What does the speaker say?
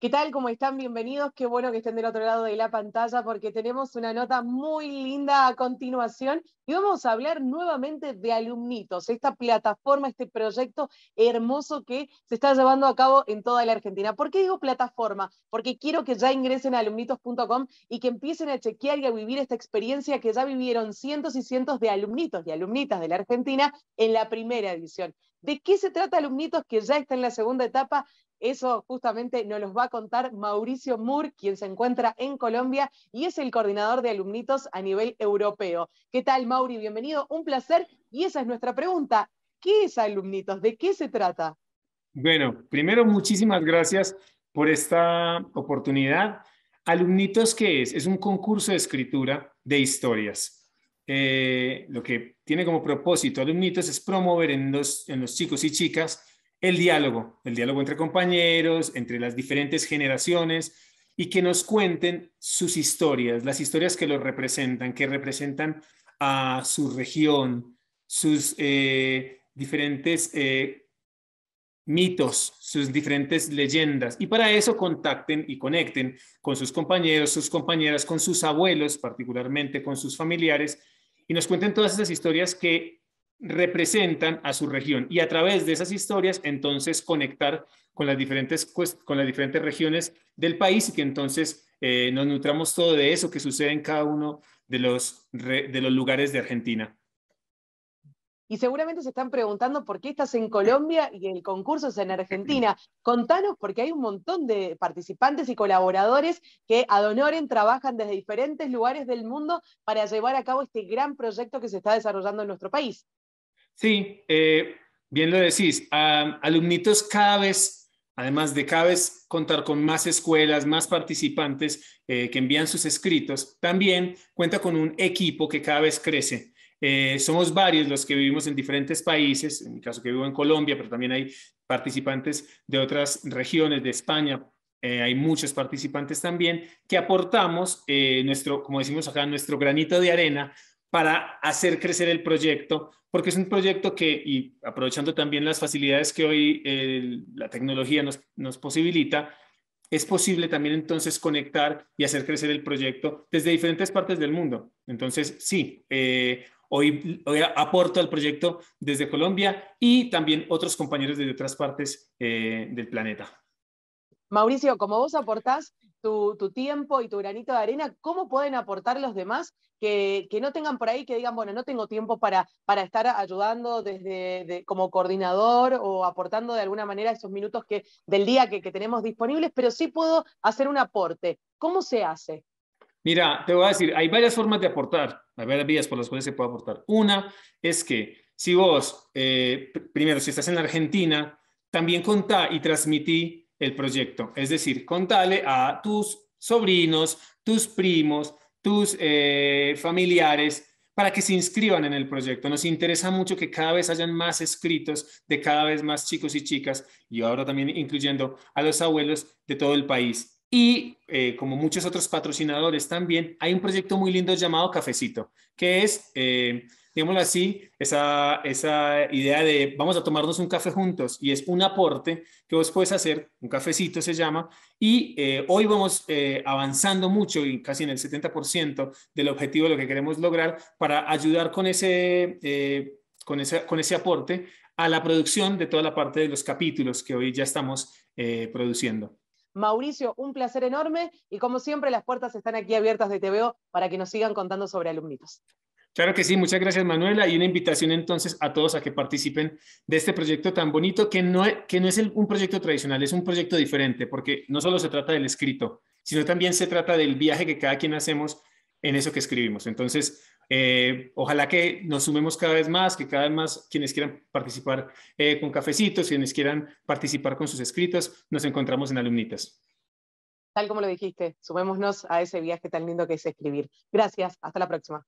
¿Qué tal? ¿Cómo están? Bienvenidos. Qué bueno que estén del otro lado de la pantalla porque tenemos una nota muy linda a continuación y vamos a hablar nuevamente de Alumnitos, esta plataforma, este proyecto hermoso que se está llevando a cabo en toda la Argentina. ¿Por qué digo plataforma? Porque quiero que ya ingresen a alumnitos.com y que empiecen a chequear y a vivir esta experiencia que ya vivieron cientos y cientos de alumnitos y alumnitas de la Argentina en la primera edición. ¿De qué se trata Alumnitos que ya está en la segunda etapa? Eso justamente nos los va a contar Mauricio Moore, quien se encuentra en Colombia y es el coordinador de alumnitos a nivel europeo. ¿Qué tal, Mauri? Bienvenido, un placer. Y esa es nuestra pregunta. ¿Qué es alumnitos? ¿De qué se trata? Bueno, primero muchísimas gracias por esta oportunidad. Alumnitos, ¿qué es? Es un concurso de escritura de historias. Eh, lo que tiene como propósito Alumnitos es promover en los chicos y chicas el diálogo, el diálogo entre compañeros, entre las diferentes generaciones y que nos cuenten sus historias, las historias que los representan, que representan a su región, sus eh, diferentes eh, mitos, sus diferentes leyendas. Y para eso contacten y conecten con sus compañeros, sus compañeras, con sus abuelos, particularmente con sus familiares, y nos cuenten todas esas historias que representan a su región y a través de esas historias entonces conectar con las diferentes, con las diferentes regiones del país y que entonces eh, nos nutramos todo de eso que sucede en cada uno de los, de los lugares de Argentina. Y seguramente se están preguntando por qué estás en Colombia y el concurso es en Argentina. Contanos, porque hay un montón de participantes y colaboradores que ad honorem trabajan desde diferentes lugares del mundo para llevar a cabo este gran proyecto que se está desarrollando en nuestro país. Sí, eh, bien lo decís, alumnitos cada vez, además de cada vez contar con más escuelas, más participantes eh, que envían sus escritos, también cuenta con un equipo que cada vez crece. Eh, somos varios los que vivimos en diferentes países, en mi caso que vivo en Colombia, pero también hay participantes de otras regiones, de España, hay muchos participantes también, que aportamos nuestro, como decimos acá, nuestro granito de arena para hacer crecer el proyecto, porque es un proyecto que, y aprovechando también las facilidades que hoy la tecnología nos, posibilita, es posible también entonces conectar y hacer crecer el proyecto desde diferentes partes del mundo. Entonces, sí, eh, hoy, aporto al proyecto desde Colombia y también otros compañeros de otras partes eh, del planeta. Mauricio, ¿cómo vos aportás, tu, tiempo y tu granito de arena, ¿cómo pueden aportar los demás que, no tengan por ahí, que digan, bueno, no tengo tiempo para, para estar ayudando desde como coordinador o aportando de alguna manera esos minutos que, del día que, tenemos disponibles, pero sí puedo hacer un aporte? ¿Cómo se hace? Mira, te voy a decir, hay varias formas de aportar, hay varias vías por las cuales se puede aportar. Una es que si vos, eh, primero, si estás en Argentina, también contá y transmití el proyecto. Es decir, contale a tus sobrinos, tus primos, tus eh, familiares para que se inscriban en el proyecto. Nos interesa mucho que cada vez hayan más escritos de cada vez más chicos y chicas, y ahora también incluyendo a los abuelos de todo el país. Y eh, como muchos otros patrocinadores también, hay un proyecto muy lindo llamado Cafecito, que es eh, digámoslo así, esa, esa idea de vamos a tomarnos un café juntos y es un aporte que vos puedes hacer, un cafecito se llama, y eh, hoy vamos eh, avanzando mucho y casi en el 70% del objetivo de lo que queremos lograr para ayudar con ese, eh, con ese, con ese aporte a la producción de toda la parte de los capítulos que hoy ya estamos produciendo. Mauricio, un placer enorme y como siempre las puertas están aquí abiertas de TVO para que nos sigan contando sobre alumnitos. Claro que sí, muchas gracias Manuela y una invitación entonces a todos a que participen de este proyecto tan bonito que no, que no es un proyecto tradicional, es un proyecto diferente porque no solo se trata del escrito, sino también se trata del viaje que cada quien hacemos en eso que escribimos. Entonces, eh, ojalá que nos sumemos cada vez más, que cada vez más quienes quieran participar eh, con cafecitos, quienes quieran participar con sus escritos, nos encontramos en Alumnitas. Tal como lo dijiste, sumémonos a ese viaje tan lindo que es escribir. Gracias, hasta la próxima.